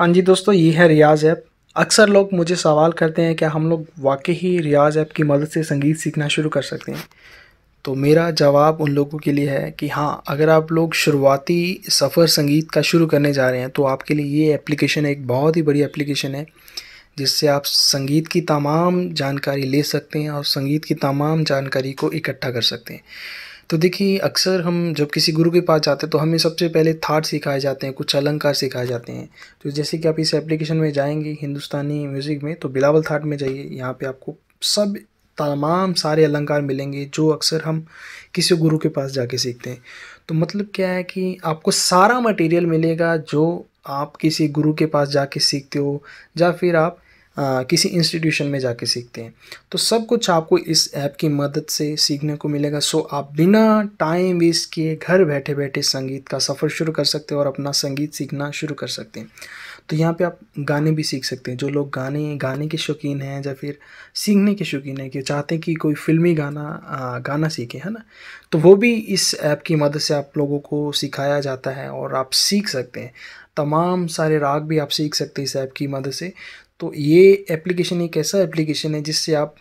हाँ जी दोस्तों ये है रियाज ऐप अक्सर लोग मुझे सवाल करते हैं क्या हम लोग वाकई ही रियाज ऐप की मदद से संगीत सीखना शुरू कर सकते हैं तो मेरा जवाब उन लोगों के लिए है कि हाँ अगर आप लोग शुरुआती सफ़र संगीत का शुरू करने जा रहे हैं तो आपके लिए ये एप्लीकेशन एक बहुत ही बड़ी एप्लीकेशन है जिससे आप संगीत की तमाम जानकारी ले सकते हैं और संगीत की तमाम जानकारी को इकट्ठा कर सकते हैं तो देखिए अक्सर हम जब किसी गुरु के पास जाते हैं तो हमें सबसे पहले थाट सिखाए जाते हैं कुछ अलंकार सिखाए जाते हैं तो जैसे कि आप इस एप्लीकेशन में जाएंगे हिंदुस्तानी म्यूज़िक में तो बिलावल थाट में जाइए यहाँ पे आपको सब तमाम सारे अलंकार मिलेंगे जो अक्सर हम किसी गुरु के पास जाके सीखते हैं तो मतलब क्या है कि आपको सारा मटेरियल मिलेगा जो आप किसी गुरु के पास जाके सीखते हो या फिर आप आ, किसी इंस्टीट्यूशन में जाके सीखते हैं तो सब कुछ आपको इस ऐप की मदद से सीखने को मिलेगा सो आप बिना टाइम वेस्ट किए घर बैठे बैठे संगीत का सफ़र शुरू कर सकते हैं और अपना संगीत सीखना शुरू कर सकते हैं तो यहाँ पे आप गाने भी सीख सकते हैं जो लोग गाने गाने के शौकीन हैं या फिर सीखने के शौकीन हैं कि चाहते हैं कि कोई फिल्मी गाना आ, गाना सीखे है ना तो वो भी इस ऐप की मदद से आप लोगों को सिखाया जाता है और आप सीख सकते हैं तमाम सारे राग भी आप सीख सकते हैं इस ऐप की मदद से तो ये एप्लीकेशन एक ऐसा एप्लीकेशन है जिससे आप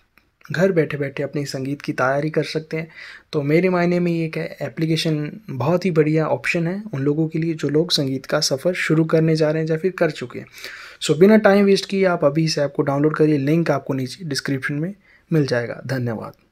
घर बैठे बैठे अपने संगीत की तैयारी कर सकते हैं तो मेरे मायने में ये क्या एप्लीकेशन बहुत ही बढ़िया ऑप्शन है उन लोगों के लिए जो लोग संगीत का सफ़र शुरू करने जा रहे हैं या फिर कर चुके हैं सो बिना टाइम वेस्ट किए आप अभी इस ऐप को डाउनलोड करिए लिंक आपको नीचे डिस्क्रिप्शन में मिल जाएगा धन्यवाद